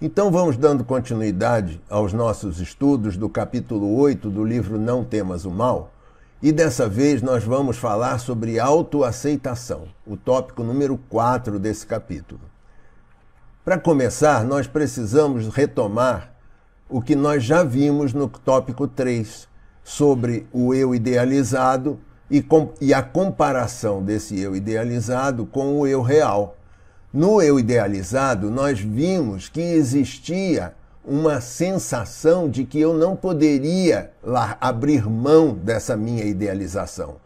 Então vamos dando continuidade aos nossos estudos do capítulo 8 do livro Não Temas o Mal, e dessa vez nós vamos falar sobre autoaceitação, o tópico número 4 desse capítulo. Para começar, nós precisamos retomar o que nós já vimos no tópico 3 sobre o eu idealizado e, com, e a comparação desse eu idealizado com o eu real. No eu idealizado, nós vimos que existia uma sensação de que eu não poderia abrir mão dessa minha idealização.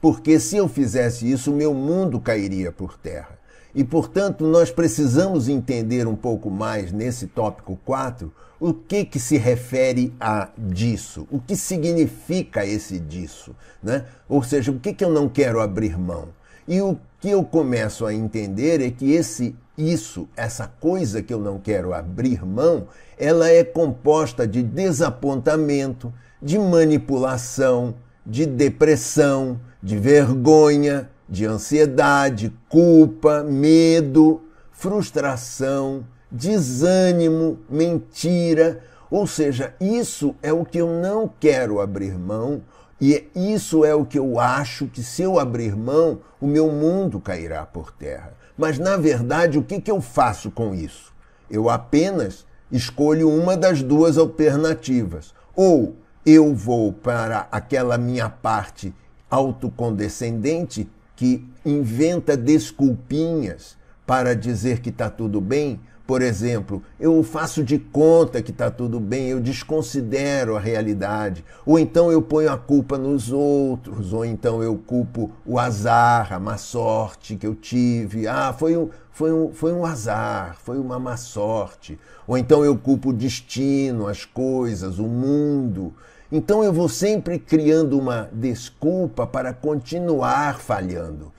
Porque se eu fizesse isso, meu mundo cairia por terra. E, portanto, nós precisamos entender um pouco mais nesse tópico 4 o que, que se refere a disso, o que significa esse disso, né? Ou seja, o que, que eu não quero abrir mão? E o que eu começo a entender é que esse isso, essa coisa que eu não quero abrir mão, ela é composta de desapontamento, de manipulação, de depressão, de vergonha, de ansiedade, culpa, medo, frustração, desânimo, mentira. Ou seja, isso é o que eu não quero abrir mão e é, isso é o que eu acho que se eu abrir mão, o meu mundo cairá por terra. Mas na verdade, o que, que eu faço com isso? Eu apenas escolho uma das duas alternativas. Ou eu vou para aquela minha parte autocondescendente que inventa desculpinhas para dizer que está tudo bem, por exemplo, eu faço de conta que está tudo bem, eu desconsidero a realidade, ou então eu ponho a culpa nos outros, ou então eu culpo o azar, a má sorte que eu tive. Ah, foi um, foi um, foi um azar, foi uma má sorte. Ou então eu culpo o destino, as coisas, o mundo. Então eu vou sempre criando uma desculpa para continuar falhando.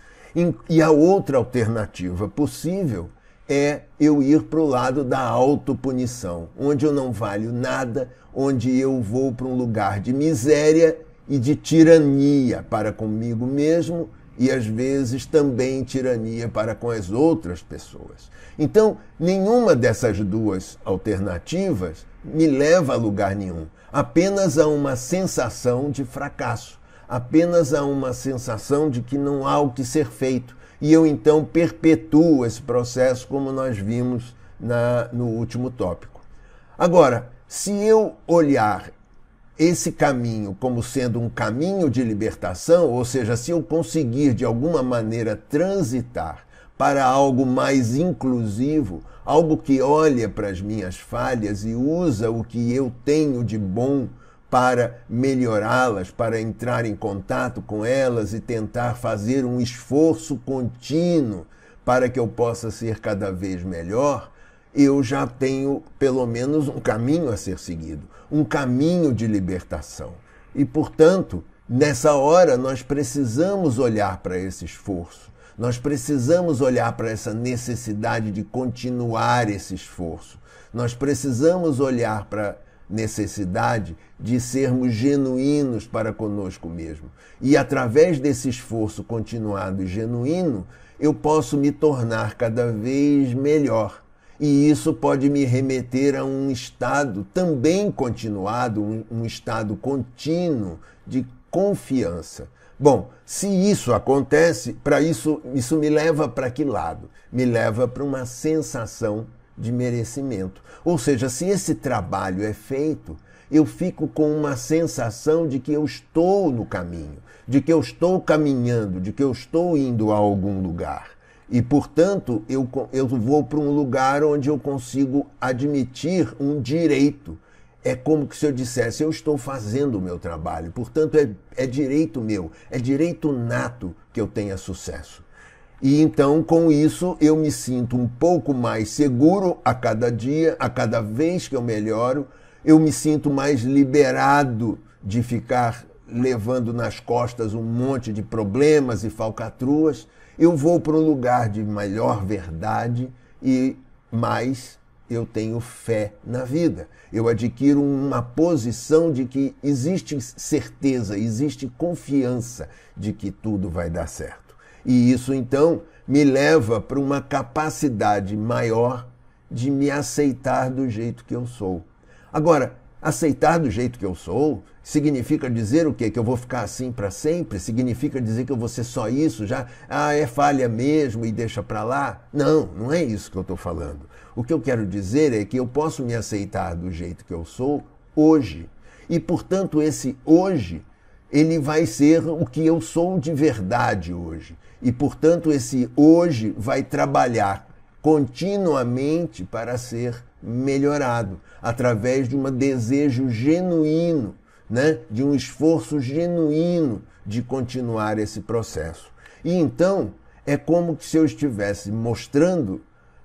E a outra alternativa possível é eu ir para o lado da autopunição, onde eu não valho nada, onde eu vou para um lugar de miséria e de tirania para comigo mesmo e às vezes também tirania para com as outras pessoas. Então, nenhuma dessas duas alternativas me leva a lugar nenhum, apenas a uma sensação de fracasso, apenas a uma sensação de que não há o que ser feito, e eu então perpetuo esse processo, como nós vimos na, no último tópico. Agora, se eu olhar esse caminho como sendo um caminho de libertação, ou seja, se eu conseguir de alguma maneira transitar para algo mais inclusivo, algo que olha para as minhas falhas e usa o que eu tenho de bom para melhorá-las, para entrar em contato com elas e tentar fazer um esforço contínuo para que eu possa ser cada vez melhor, eu já tenho pelo menos um caminho a ser seguido, um caminho de libertação. E, portanto, nessa hora nós precisamos olhar para esse esforço, nós precisamos olhar para essa necessidade de continuar esse esforço, nós precisamos olhar para necessidade de sermos genuínos para conosco mesmo. E através desse esforço continuado e genuíno, eu posso me tornar cada vez melhor. E isso pode me remeter a um estado também continuado, um, um estado contínuo de confiança. Bom, se isso acontece, para isso isso me leva para que lado? Me leva para uma sensação de merecimento. Ou seja, se esse trabalho é feito, eu fico com uma sensação de que eu estou no caminho, de que eu estou caminhando, de que eu estou indo a algum lugar. E, portanto, eu, eu vou para um lugar onde eu consigo admitir um direito. É como se eu dissesse, eu estou fazendo o meu trabalho, portanto, é, é direito meu, é direito nato que eu tenha sucesso. E então, com isso, eu me sinto um pouco mais seguro a cada dia, a cada vez que eu melhoro, eu me sinto mais liberado de ficar levando nas costas um monte de problemas e falcatruas. Eu vou para um lugar de melhor verdade e mais eu tenho fé na vida. Eu adquiro uma posição de que existe certeza, existe confiança de que tudo vai dar certo. E isso então me leva para uma capacidade maior de me aceitar do jeito que eu sou. Agora, aceitar do jeito que eu sou significa dizer o quê? Que eu vou ficar assim para sempre? Significa dizer que eu vou ser só isso? Já ah, é falha mesmo e deixa para lá? Não, não é isso que eu estou falando. O que eu quero dizer é que eu posso me aceitar do jeito que eu sou hoje. E, portanto, esse hoje ele vai ser o que eu sou de verdade hoje. E, portanto, esse hoje vai trabalhar continuamente para ser melhorado através de um desejo genuíno, né? de um esforço genuíno de continuar esse processo. E então é como se eu estivesse mostrando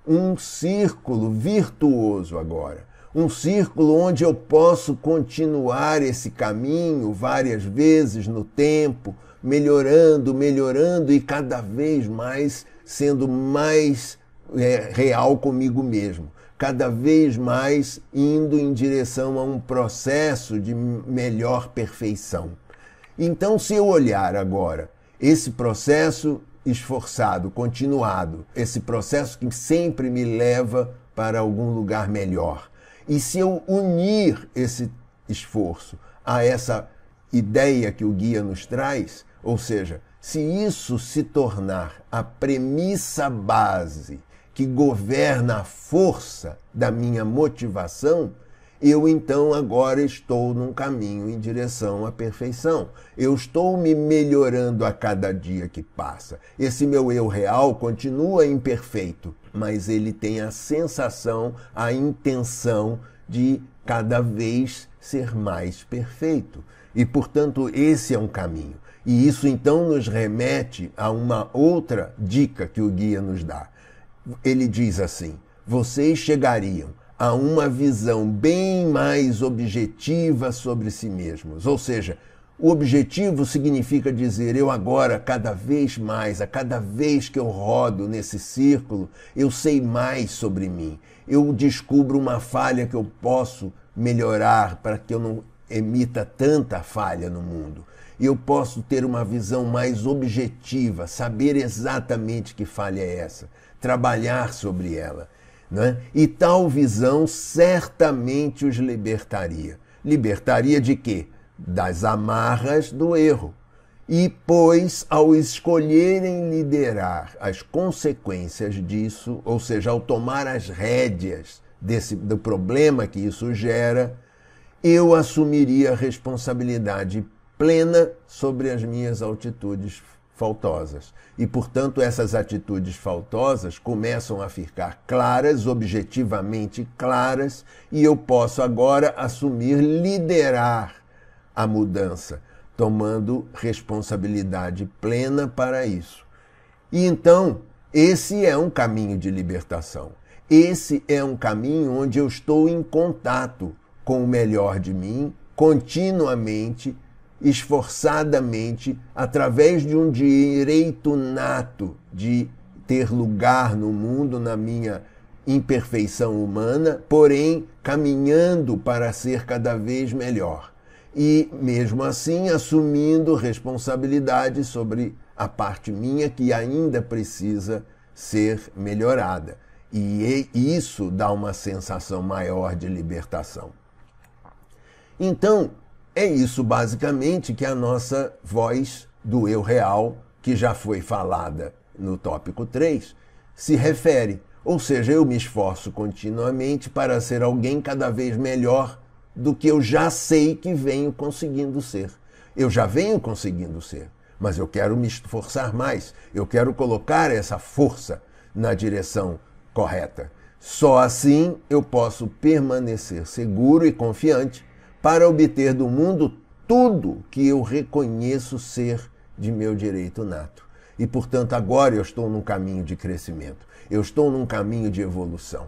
um círculo virtuoso agora um círculo onde eu posso continuar esse caminho várias vezes no tempo, melhorando, melhorando e cada vez mais sendo mais é, real comigo mesmo, cada vez mais indo em direção a um processo de melhor perfeição. Então, se eu olhar agora esse processo esforçado, continuado, esse processo que sempre me leva para algum lugar melhor e se eu unir esse esforço a essa ideia que o guia nos traz, ou seja, se isso se tornar a premissa base que governa a força da minha motivação, eu então agora estou num caminho em direção à perfeição. Eu estou me melhorando a cada dia que passa. Esse meu eu real continua imperfeito, mas ele tem a sensação, a intenção de cada vez ser mais perfeito. E, portanto, esse é um caminho. E isso então nos remete a uma outra dica que o guia nos dá. Ele diz assim: vocês chegariam a uma visão bem mais objetiva sobre si mesmos, ou seja, o objetivo significa dizer: eu agora, cada vez mais, a cada vez que eu rodo nesse círculo, eu sei mais sobre mim. Eu descubro uma falha que eu posso melhorar para que eu não emita tanta falha no mundo. Eu posso ter uma visão mais objetiva, saber exatamente que falha é essa, trabalhar sobre ela. Né? E tal visão certamente os libertaria. Libertaria de quê? das amarras do erro. E, pois, ao escolherem liderar as consequências disso, ou seja, ao tomar as rédeas desse, do problema que isso gera, eu assumiria a responsabilidade plena sobre as minhas altitudes faltosas. E, portanto, essas atitudes faltosas começam a ficar claras, objetivamente claras, e eu posso agora assumir liderar a mudança, tomando responsabilidade plena para isso. E então, esse é um caminho de libertação. Esse é um caminho onde eu estou em contato com o melhor de mim, continuamente, esforçadamente, através de um direito nato de ter lugar no mundo, na minha imperfeição humana, porém caminhando para ser cada vez melhor e, mesmo assim, assumindo responsabilidade sobre a parte minha que ainda precisa ser melhorada. E isso dá uma sensação maior de libertação. Então, é isso basicamente que é a nossa voz do eu real, que já foi falada no tópico 3, se refere. Ou seja, eu me esforço continuamente para ser alguém cada vez melhor do que eu já sei que venho conseguindo ser. Eu já venho conseguindo ser, mas eu quero me esforçar mais, eu quero colocar essa força na direção correta. Só assim eu posso permanecer seguro e confiante para obter do mundo tudo que eu reconheço ser de meu direito nato. E portanto, agora eu estou num caminho de crescimento, eu estou num caminho de evolução.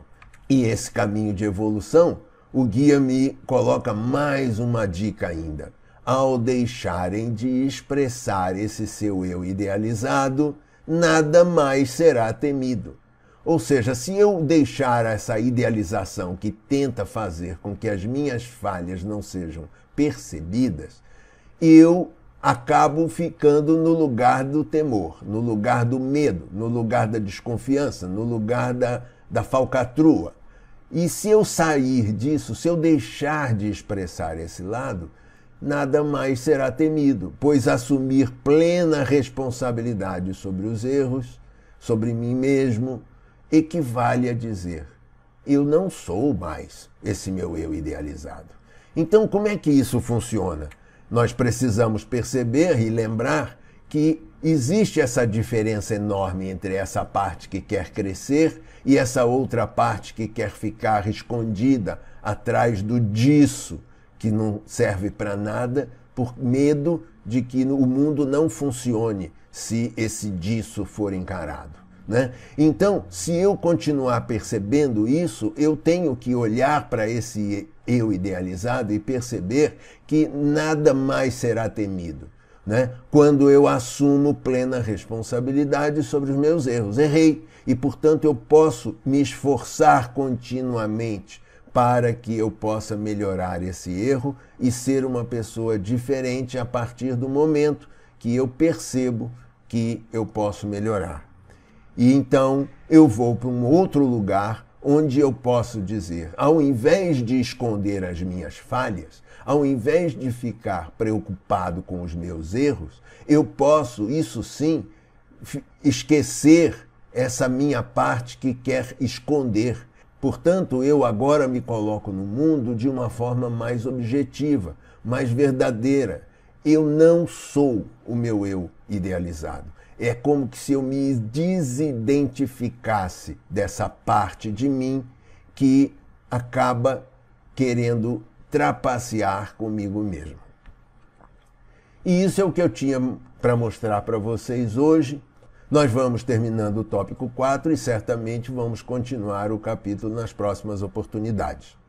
E esse caminho de evolução o guia me coloca mais uma dica ainda. Ao deixarem de expressar esse seu eu idealizado, nada mais será temido. Ou seja, se eu deixar essa idealização que tenta fazer com que as minhas falhas não sejam percebidas, eu acabo ficando no lugar do temor, no lugar do medo, no lugar da desconfiança, no lugar da, da falcatrua. E se eu sair disso, se eu deixar de expressar esse lado, nada mais será temido, pois assumir plena responsabilidade sobre os erros, sobre mim mesmo, equivale a dizer: eu não sou mais esse meu eu idealizado. Então, como é que isso funciona? Nós precisamos perceber e lembrar que existe essa diferença enorme entre essa parte que quer crescer e essa outra parte que quer ficar escondida atrás do disso, que não serve para nada, por medo de que o mundo não funcione se esse disso for encarado. Né? Então, se eu continuar percebendo isso, eu tenho que olhar para esse eu idealizado e perceber que nada mais será temido né? quando eu assumo plena responsabilidade sobre os meus erros. Errei e, portanto, eu posso me esforçar continuamente para que eu possa melhorar esse erro e ser uma pessoa diferente a partir do momento que eu percebo que eu posso melhorar. E então eu vou para um outro lugar onde eu posso dizer, ao invés de esconder as minhas falhas, ao invés de ficar preocupado com os meus erros, eu posso, isso sim, esquecer essa minha parte que quer esconder. Portanto, eu agora me coloco no mundo de uma forma mais objetiva, mais verdadeira. Eu não sou o meu eu idealizado. É como se eu me desidentificasse dessa parte de mim que acaba querendo trapacear comigo mesmo. E isso é o que eu tinha para mostrar para vocês hoje. Nós vamos terminando o tópico 4 e certamente vamos continuar o capítulo nas próximas oportunidades.